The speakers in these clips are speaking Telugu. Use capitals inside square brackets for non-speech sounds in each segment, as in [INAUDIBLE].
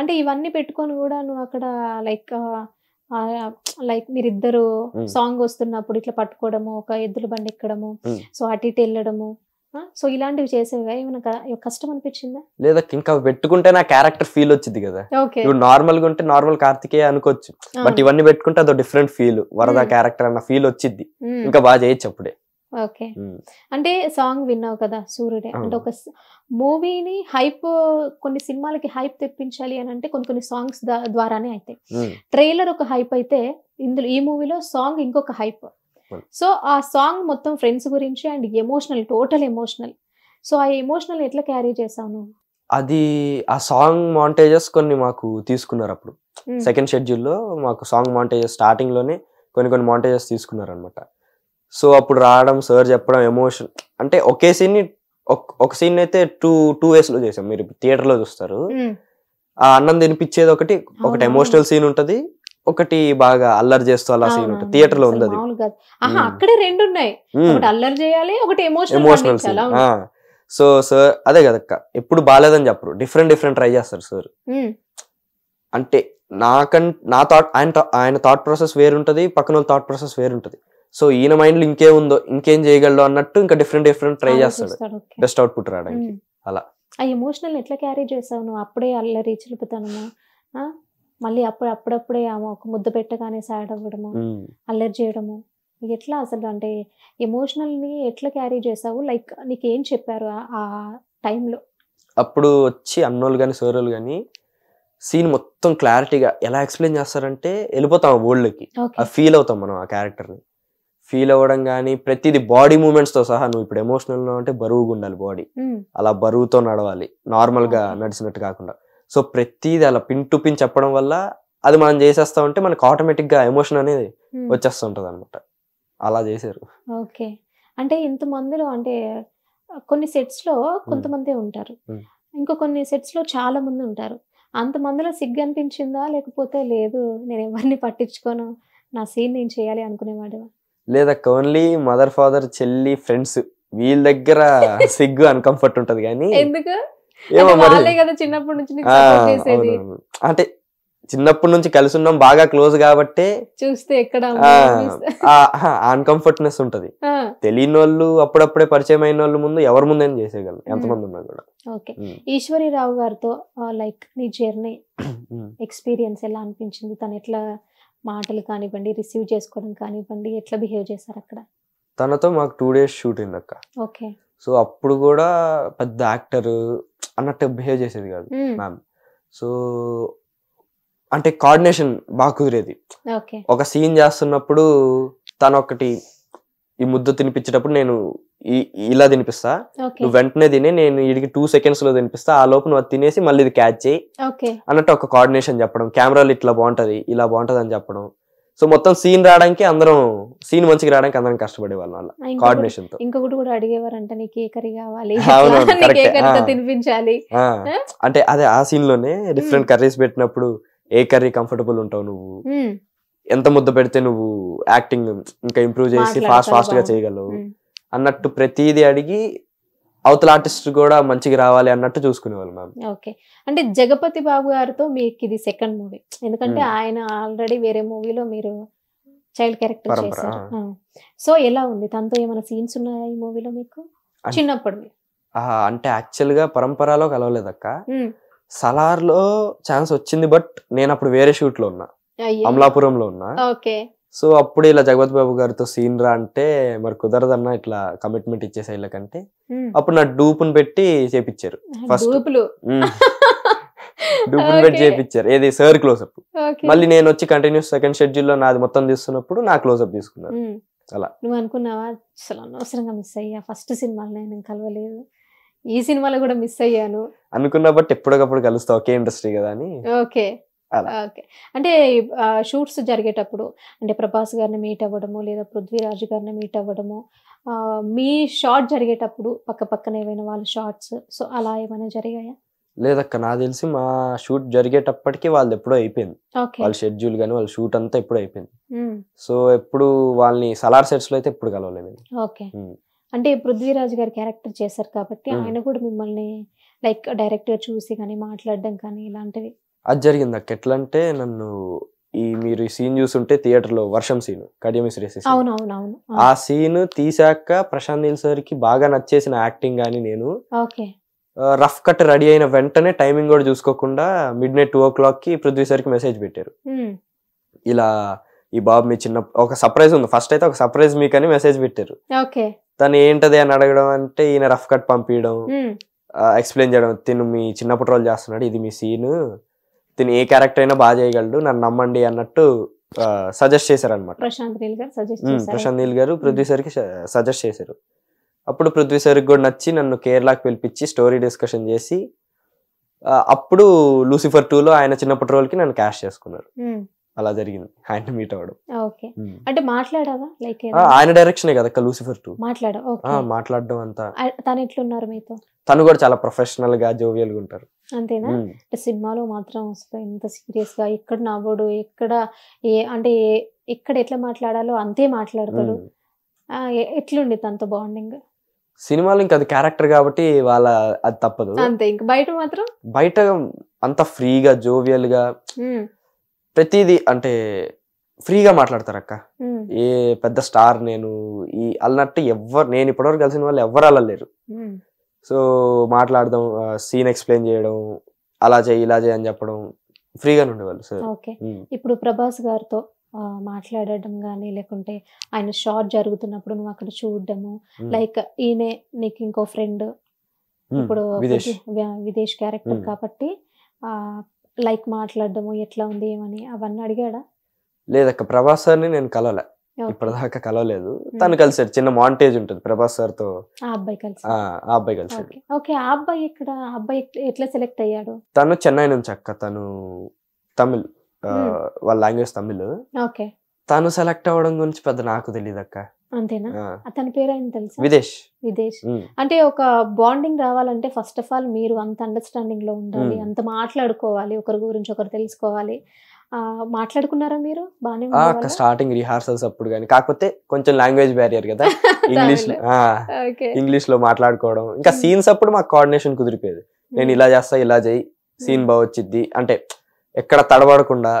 అంటే ఇవన్నీ పెట్టుకొని కూడా నువ్వు అక్కడ లైక్ లైక్ మీరిద్దరు సాంగ్ వస్తున్నప్పుడు ఇట్లా పట్టుకోవడము ఒక ఎద్దుల బండి ఎక్కడము సో అటు ఇటు వెళ్ళడము సో ఇలాంటివి చేసేవి ఏమైనా కష్టం అనిపించిందా లేదా ఇంకా పెట్టుకుంటే నా క్యారెక్టర్ ఫీల్ వచ్చింది కదా ఇప్పుడు నార్మల్ గా ఉంటే నార్మల్ కార్తికే అనుకోవచ్చు బట్ ఇవన్నీ పెట్టుకుంటే అదో డిఫరెంట్ ఫీల్ వరద క్యారెక్టర్ అన్న ఫీల్ వచ్చింది ఇంకా బాగా చేయొచ్చు అప్పుడే ఓకే అంటే సాంగ్ విన్నావు కదా సూర్యుడే అంటే ఒక మూవీని హైప్ కొన్ని సినిమాలకి హైప్ తెప్పించాలి అని అంటే కొన్ని కొన్ని సాంగ్స్ ద్వారానే అయితే ట్రైలర్ ఒక హైప్ అయితే ఇందులో ఈ మూవీలో సాంగ్ ఇంకొక హైప్ సో ఆ సాంగ్ మొత్తం ఫ్రెండ్స్ గురించి and emotional total emotional so ఆ ఎమోషనల్ ఎట్లా క్యారీ చేసావు అది ఆ సాంగ్ మాంటేజెస్ కొన్ని మాకు తీసుకున్నారు అప్పుడు సెకండ్ షెడ్యూల్లో మాకు సాంగ్ మాంటేజెస్ స్టార్టింగ్లోనే కొన్ని కొన్ని మాంటేజెస్ తీసుకున్నారు అనమాట సో అప్పుడు రావడం సార్ చెప్పడం ఎమోషన్ అంటే ఒకే సీన్ని ఒక సీన్ అయితే టూ టూ వేస్ లో చేసాం మీరు థియేటర్ లో చూస్తారు ఆ అన్నం తినిపించేది ఒకటి ఒకటి ఎమోషనల్ సీన్ ఉంటది ఒకటి బాగా అల్లరి చేస్తూ అలా సీన్ ఉంటుంది థియేటర్ లో ఉంది అక్కడే రెండు ఉన్నాయి అల్లరి చేయాలి ఒకటి ఎమోషనల్ సీన్ సో సార్ అదే కదక్క ఎప్పుడు బాగాలేదని చెప్పరు డిఫరెంట్ డిఫరెంట్ ట్రై చేస్తారు సార్ అంటే నాకం నా థాట్ ఆయన ఆయన థాట్ ప్రాసెస్ వేరుంటది పక్కన వాళ్ళ థాట్ ప్రాసెస్ వేరుంటది సో ఈయన లో ఇంకేముందో ఇంకేం చేయగలడు అన్నట్టు ఇంకా డిఫరెంట్ డిఫరెంట్ ట్రై చేస్తాడు బెస్ట్ అవుట్పుట్ రావడానికి అలా ఆ ఎమోషనల్ ఎట్లా క్యారీ చేసావు నువ్వు అప్పుడే అల్లరి చిలుపుతానము మళ్ళీ అప్పుడు అప్పుడప్పుడే ఒక ముద్ద పెట్టగానే సాడ్ అవ్వడము అల్లరి చేయడము ఎట్లా అసలు అంటే ఎమోషనల్ని ఎట్లా క్యారీ చేసావు లైక్ నీకు ఏం చెప్పారు ఆ టైంలో అప్పుడు వచ్చి అన్నోళ్ళు కానీ సోరోళ్ళు కానీ సీన్ మొత్తం క్లారిటీగా ఎలా ఎక్స్ప్లెయిన్ చేస్తారంటే వెళ్ళిపోతాం ఆ ఫీల్ అవుతాం మనం ఆ క్యారెక్టర్ని ఫీల్ అవ్వడం కానీ ప్రతిది బాడీ మూమెంట్స్ తో సహా నువ్వు ఇప్పుడు ఎమోషనల్ అంటే బరువుగా ఉండాలి బాడీ అలా బరువుతో నడవాలి నార్మల్ గా నడిచినట్టు కాకుండా సో ప్రతిది అలా పిన్ టు పిన్ చెప్పడం వల్ల అది మనం చేసేస్తా ఉంటే మనకు ఆటోమేటిక్ గా ఎమోషన్ అనేది వచ్చేస్తుంటది అనమాట అలా చేశారు ఓకే అంటే ఇంత మందిలో అంటే కొన్ని సెట్స్ లో కొంతమంది ఉంటారు ఇంకా కొన్ని సెట్స్ లో చాలా మంది ఉంటారు అంత మందిలో సిగ్గు అనిపించిందా లేకపోతే లేదు నేను ఎవరిని పట్టించుకోను నా సీన్ నేను చేయాలి అనుకునేవాడు లేదా ఓన్లీ మదర్ ఫాదర్ చెల్లి ఫ్రెండ్స్ వీళ్ళ దగ్గర [LAUGHS] సిగ్గు అన్కంఫర్ట్ ఉంటది కానీ ఎందుకు ఏమో చిన్నప్పటి నుంచి అంటే చిన్నప్పటి నుంచి కలిసి ఉన్నాం బాగా క్లోజ్ కాబట్టి చూస్తే ఎక్కడ అన్కంఫర్ట్నెస్ ఉంటది తెలియని వాళ్ళు అప్పుడప్పుడే పరిచయం అయిన వాళ్ళు ముందు ఎవరి ముందైనా చేసేయగలం ఎంతమంది ఉన్నా కూడా ఓకే రావు గారితో లైక్ నీ జర్నీ ఎక్స్పీరియన్స్ ఎలా అనిపించింది తను ఎట్లా మాటలు కానివ్వండి రిసీవ్ చేసుకోవడం కానివ్వండి ఎట్లా బిహేవ్ చేశారు అక్కడ తనతో మాకు టూ డేస్ షూటింగ్ అక్క ఓకే సో అప్పుడు కూడా పెద్ద యాక్టర్ అన్నట్టు బిహేవ్ చేసేది కాదు మ్యామ్ hmm. సో అంటే కోఆర్డినేషన్ బాగా కుదిరేది ఒక సీన్ చేస్తున్నప్పుడు తను ఒకటి ఈ ముద్ద తినిపించేటప్పుడు నేను ఇలా తినిపిస్తా నువ్వు వెంటనే తిని నేను వీడికి టూ సెకండ్స్ లో తినిపిస్తా ఆ లోపు నువ్వు తినేసి మళ్ళీ ఇది క్యాచ్ చేయి అన్నట్టు ఒక కోఆర్డినేషన్ చెప్పడం కెమెరాలు ఇట్లా బాగుంటది ఇలా బాగుంటది అని చెప్పడం సో మొత్తం సీన్ రావడానికి అందరం సీన్ మంచిగా రావడానికి అందరం కష్టపడే వాళ్ళ కోఆర్డినేషన్ తో ఇంకొకటి కూడా అడిగేవారు అంటే నీకు కావాలి [LAUGHS] తినిపించాలి అంటే అదే ఆ సీన్ లోనే డిఫరెంట్ కర్రీస్ పెట్టినప్పుడు ఏ కర్రీ కంఫర్టబుల్ ఉంటావు నువ్వు ఎంత ముద్ద పెడితే నువ్వు యాక్టింగ్ ఇంకా ఇంప్రూవ్ చేసి ఫాస్ట్ ఫాస్ట్ గా చేయగలవు అన్నట్టు ప్రతిదీ అడిగి అవతల ఆర్టిస్ట్ కూడా మంచిగా రావాలి అన్నట్టు చూసుకునేవాళ్ళు మ్యామ్ ఓకే అంటే జగపతి బాబు గారితో మీకు ఇది సెకండ్ మూవీ ఎందుకంటే ఆయన ఆల్రెడీ వేరే మూవీలో మీరు చైల్డ్ క్యారెక్టర్ చేశారు సో ఎలా ఉంది తనతో ఏమైనా సీన్స్ ఉన్నాయా ఈ మూవీలో మీకు చిన్నప్పుడు అంటే యాక్చువల్ గా పరంపరలో కలవలేదక్క సలార్ లో ఛాన్స్ వచ్చింది బట్ నేను అప్పుడు వేరే షూట్ లో ఉన్నా అమలాపురంలో ఉన్నా ఓకే సో అప్పుడు ఇలా జగపతి బాబు గారితో సీన్ రా అంటే మరి కుదరదన్న ఇట్లా కమిట్మెంట్ ఇచ్చేసే ఇళ్ళకంటే అప్పుడు నా డూపును పెట్టి చేపించారు ఫస్ట్ డూపును పెట్టి చేపించారు ఏది సార్ క్లోజప్ మళ్ళీ నేను వచ్చి కంటిన్యూస్ సెకండ్ షెడ్యూల్ లో నాది మొత్తం తీసుకున్నప్పుడు నా క్లోజప్ తీసుకున్నారు అలా నువ్వు అనుకున్నావా అసలు అనవసరంగా మిస్ అయ్యా ఫస్ట్ సినిమాలు నేను కలవలేదు ఈ సినిమాలో కూడా మిస్ అయ్యాను అనుకున్నా బట్ ఎప్పటికప్పుడు కలుస్తావు ఒకే ఇండస్ట్రీ కదా అని ఓకే ఓకే అంటే షూట్స్ జరిగేటప్పుడు అంటే ప్రభాస్ గారిని మీట్ అవ్వడము లేదా పృథ్వీరాజ్ గారిని మీట్ అవ్వడము మీ షార్ట్ జరిగేటప్పుడు పక్క పక్కన ఏమైనా వాళ్ళ షార్ట్స్ సో అలా ఏమైనా జరిగాయా లేదక్క నాకు తెలిసి మా షూట్ జరిగేటప్పటికి వాళ్ళు ఎప్పుడో అయిపోయింది వాళ్ళ షెడ్యూల్ కానీ వాళ్ళ షూట్ అంతా ఎప్పుడు అయిపోయింది సో ఎప్పుడు వాళ్ళని సలార్ సెట్స్ లో అయితే ఎప్పుడు కలవలేదు ఓకే అంటే పృథ్వీరాజ్ గారు క్యారెక్టర్ చేశారు కాబట్టి ఆయన కూడా మిమ్మల్ని లైక్ డైరెక్ట్ గా చూసి కానీ మాట్లాడడం కానీ ఇలాంటివి అది జరిగింది అక్క ఎట్లా అంటే నన్ను ఈ మీరు ఈ సీన్ థియేటర్ థియేటర్లో వర్షం సీన్ కడియమి ఆ సీన్ తీసాక ప్రశాంత్ నీల్ సార్ కి బాగా నచ్చేసిన యాక్టింగ్ గాని నేను రఫ్ కట్ రెడీ అయిన వెంటనే టైమింగ్ కూడా చూసుకోకుండా midnight two o'clock కి పృథ్వీ సార్ కి మెసేజ్ పెట్టారు ఇలా ఈ బాబు మీ చిన్న ఒక సర్ప్రైజ్ ఉంది ఫస్ట్ అయితే ఒక సర్ప్రైజ్ మీకని మెసేజ్ పెట్టారు తను ఏంటది అని అడగడం అంటే ఈయన రఫ్ కట్ పంపించడం ఎక్స్ప్లెయిన్ చేయడం తిను మీ చిన్నప్పటి రోజు చేస్తున్నాడు ఇది మీ సీన్ తిని ఏ క్యారెక్టర్ అయినా బాగా చేయగలడు నన్ను నమ్మండి అన్నట్టు సజెస్ట్ చేశారు అనమాట ప్రశాంత్ నీల్ గారు సజెస్ట్ కి సజెస్ట్ చేశారు అప్పుడు పృథ్వీ కూడా నచ్చి నన్ను కేరళకి పిలిపించి స్టోరీ డిస్కషన్ చేసి అప్పుడు లూసిఫర్ టూ లో ఆయన చిన్నప్పటి కి నన్ను క్యాష్ చేసుకున్నారు అలా జరిగింది ఆయన మీట్ అవ్వడం ఓకే అంటే ఆయన డైరెక్షన్ కదా లూసిఫర్ టూ మాట్లాడా మాట్లాడడం అంతా తను తను కూడా చాలా ప్రొఫెషనల్ గా జోవియల్ గా ఉంటారు అంతేనా అంటే సినిమాలో మాత్రం అసలు ఎంత సీరియస్ గా ఎక్కడ నవ్వడు ఎక్కడ ఏ అంటే ఎక్కడ ఎట్లా మాట్లాడాలో అంతే మాట్లాడతాడు ఎట్లుండి ఆ, తనతో బాండింగ్ సినిమాలో ఇంకా అది క్యారెక్టర్ కాబట్టి వాళ్ళ అది తప్పదు అంతే ఇంకా బయట మాత్రం బయట అంత ఫ్రీగా జోవియల్ గా ప్రతిది ప్రతిదీ అంటే ఫ్రీగా మాట్లాడతారు అక్క ఏ పెద్ద స్టార్ నేను ఈ అన్నట్టు ఎవ్వరు నేను ఇప్పటివరకు కలిసిన వాళ్ళు ఎవ్వరు అలా లేరు సో మాట్లాడదాం సీన్ ఎక్స్ప్లెయిన్ చేయడం అలా చేయి ఇలా చేయి అని చెప్పడం ఫ్రీగా ఉండేవాళ్ళు సార్ ఓకే ఇప్పుడు ప్రభాస్ గారితో మాట్లాడడం కానీ లేకుంటే ఆయన షార్ట్ జరుగుతున్నప్పుడు నువ్వు అక్కడ చూడడము లైక్ ఈయన నీకు ఇంకో ఫ్రెండ్ ఇప్పుడు విదేశ్ క్యారెక్టర్ కాబట్టి లైక్ మాట్లాడడము ఎట్లా ఉంది ఏమని అవన్నీ అడిగాడా లేదక్క ప్రభాస్ సార్ని నేను కలవలే ఇప్పటిదాకా కలవలేదు తను కలిసాడు చిన్న మాంటేజ్ ఉంటుంది ప్రభాస్ సార్ తో ఆ అబ్బాయి కలిసి కలిసాడు ఓకే ఆ అబ్బాయి ఇక్కడ అబ్బాయి ఎట్లా సెలెక్ట్ అయ్యాడు తను చెన్నై నుంచి అక్క తను తమిళ్ వాళ్ళ లాంగ్వేజ్ తమిళ్ ఓకే తను సెలెక్ట్ అవ్వడం గురించి పెద్ద నాకు తెలియదు అక్క అంతేనా తెలుసు విదేశ్ విదేశ్ అంటే ఒక బాండింగ్ రావాలంటే ఫస్ట్ ఆఫ్ ఆల్ మీరు అంత అండర్స్టాండింగ్ లో ఉండాలి అంత మాట్లాడుకోవాలి ఒకరి గురించి ఒకరు తెలుసుకోవాలి మాట్లాడుకున్నారా మీరు బాగా స్టార్టింగ్ రిహార్సల్స్ అప్పుడు కానీ కాకపోతే కొంచెం లాంగ్వేజ్ బ్యారియర్ కదా ఇంగ్లీష్ [LAUGHS] ఇంగ్లీష్ లో మాట్లాడుకోవడం ఇంకా సీన్స్ hmm. అప్పుడు మాకు కోఆర్డినేషన్ కుదిరిపోయేది నేను hmm. ఇలా చేస్తా ఇలా చేయి సీన్ hmm. బాగొచ్చిద్ది వచ్చిద్ది అంటే ఎక్కడ తడబడకుండా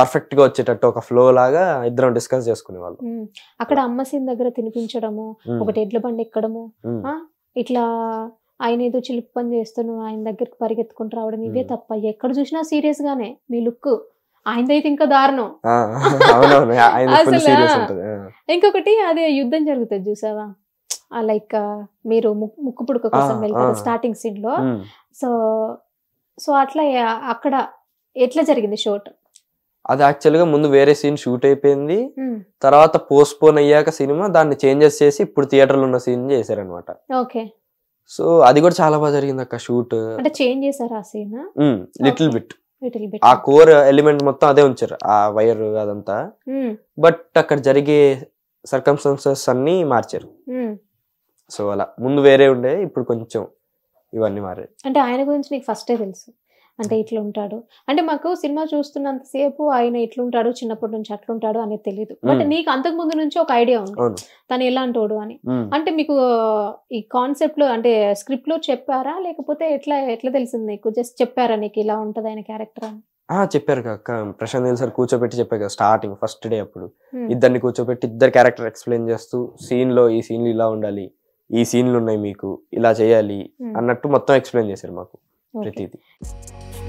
పర్ఫెక్ట్ గా వచ్చేటట్టు ఒక ఫ్లో లాగా ఇద్దరం డిస్కస్ చేసుకునే వాళ్ళు అక్కడ అమ్మ సీన్ దగ్గర తినిపించడము ఒకటి ఎడ్ల బండి ఎక్కడము ఇట్లా ఆయన ఏదో చిలుపు పని చేస్తున్నావు ఆయన దగ్గరికి పరిగెత్తుకుంటూ రావడం ఇవే తప్ప ఎక్కడ చూసినా సీరియస్ గానే మీ లుక్ ఆయనదైతే ఇంకా దారుణం అసలు ఇంకొకటి అదే యుద్ధం జరుగుతుంది చూసావా లైక్ మీరు ముక్కు పుడక కోసం వెళ్తారు స్టార్టింగ్ సీన్ లో సో సో అట్లా అక్కడ ఎట్లా జరిగింది షూట్ అది గా ముందు వేరే సీన్ షూట్ అయిపోయింది తర్వాత పోస్ట్ పోన్ అయ్యాక సినిమా దాన్ని చేంజెస్ చేసి ఇప్పుడు థియేటర్ లో ఉన్న సీన్ చేశారనమాట ఓకే సో అది కూడా చాలా బాగా జరిగింది అక్క షూట్ అంటే చేంజ్ చేశారు ఆ సీన్ లిటిల్ బిట్ ఆ కోర్ ఎలిమెంట్ మొత్తం అదే ఉంచారు ఆ వైర్ అదంతా బట్ అక్కడ జరిగే సర్కంస్టాన్సెస్ అన్ని మార్చారు సో అలా ముందు వేరే ఉండే ఇప్పుడు కొంచెం ఇవన్నీ మారాయి అంటే ఆయన గురించి నీకు ఫస్టే తెలుసు అంటే hmm. ఇట్లుంటాడు అంటే మాకు సినిమా చూస్తున్నంతసేపు ఆయన ఇట్లుంటాడు చిన్నప్పటి నుంచి అట్లుంటాడు అనేది తెలియదు బట్ hmm. నీకు అంతకు ముందు నుంచి ఒక ఐడియా ఉంది తను ఎలాంటోడు అని hmm. అంటే మీకు ఈ కాన్సెప్ట్ లో అంటే స్క్రిప్ట్ లో చెప్పారా లేకపోతే ఎట్లా ఎట్లా తెలిసింది నీకు జస్ట్ చెప్పారా నీకు ఇలా ఉంటది ఆయన క్యారెక్టర్ అని చెప్పారు కాక ప్రశాంత్ నీల్ సార్ కూర్చోబెట్టి చెప్పారు కదా స్టార్టింగ్ ఫస్ట్ డే అప్పుడు ఇద్దరిని కూర్చోబెట్టి ఇద్దరు క్యారెక్టర్ ఎక్స్ప్లెయిన్ చేస్తూ సీన్ లో ఈ సీన్లు ఇలా ఉండాలి ఈ సీన్లు ఉన్నాయి మీకు ఇలా చేయాలి అన్నట్టు మొత్తం ఎక్స్ప్లెయిన్ చేశారు మాకు okay.